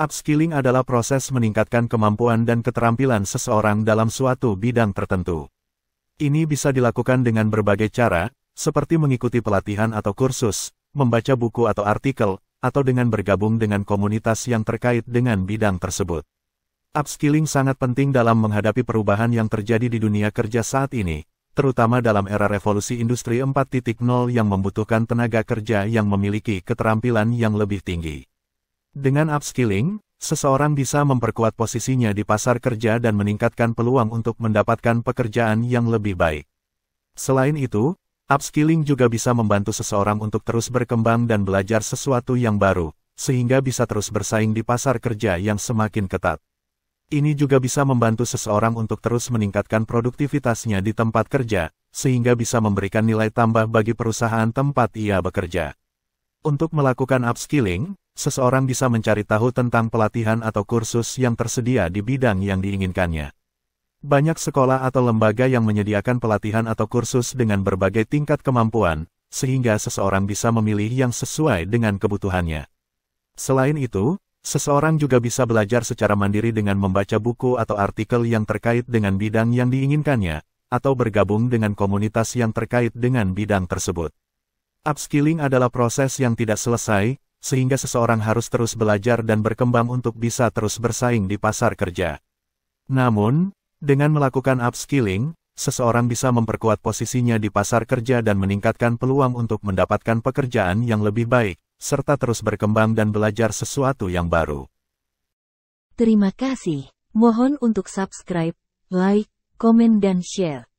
Upskilling adalah proses meningkatkan kemampuan dan keterampilan seseorang dalam suatu bidang tertentu. Ini bisa dilakukan dengan berbagai cara, seperti mengikuti pelatihan atau kursus, membaca buku atau artikel, atau dengan bergabung dengan komunitas yang terkait dengan bidang tersebut. Upskilling sangat penting dalam menghadapi perubahan yang terjadi di dunia kerja saat ini, terutama dalam era revolusi industri 4.0 yang membutuhkan tenaga kerja yang memiliki keterampilan yang lebih tinggi. Dengan upskilling, seseorang bisa memperkuat posisinya di pasar kerja dan meningkatkan peluang untuk mendapatkan pekerjaan yang lebih baik. Selain itu, upskilling juga bisa membantu seseorang untuk terus berkembang dan belajar sesuatu yang baru, sehingga bisa terus bersaing di pasar kerja yang semakin ketat. Ini juga bisa membantu seseorang untuk terus meningkatkan produktivitasnya di tempat kerja, sehingga bisa memberikan nilai tambah bagi perusahaan tempat ia bekerja. Untuk melakukan upskilling, seseorang bisa mencari tahu tentang pelatihan atau kursus yang tersedia di bidang yang diinginkannya. Banyak sekolah atau lembaga yang menyediakan pelatihan atau kursus dengan berbagai tingkat kemampuan, sehingga seseorang bisa memilih yang sesuai dengan kebutuhannya. Selain itu, seseorang juga bisa belajar secara mandiri dengan membaca buku atau artikel yang terkait dengan bidang yang diinginkannya, atau bergabung dengan komunitas yang terkait dengan bidang tersebut. Upskilling adalah proses yang tidak selesai, sehingga seseorang harus terus belajar dan berkembang untuk bisa terus bersaing di pasar kerja. Namun, dengan melakukan upskilling, seseorang bisa memperkuat posisinya di pasar kerja dan meningkatkan peluang untuk mendapatkan pekerjaan yang lebih baik, serta terus berkembang dan belajar sesuatu yang baru. Terima kasih. Mohon untuk subscribe, like, komen dan share.